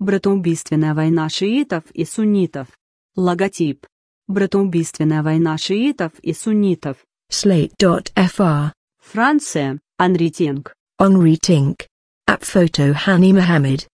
Братоубийственная война шиитов и суннитов. Логотип. Братоубийственная война шиитов и суннитов. Slate.fr. Франция. Анри Тинг. Анри Tink. At photo Hani Mohammed.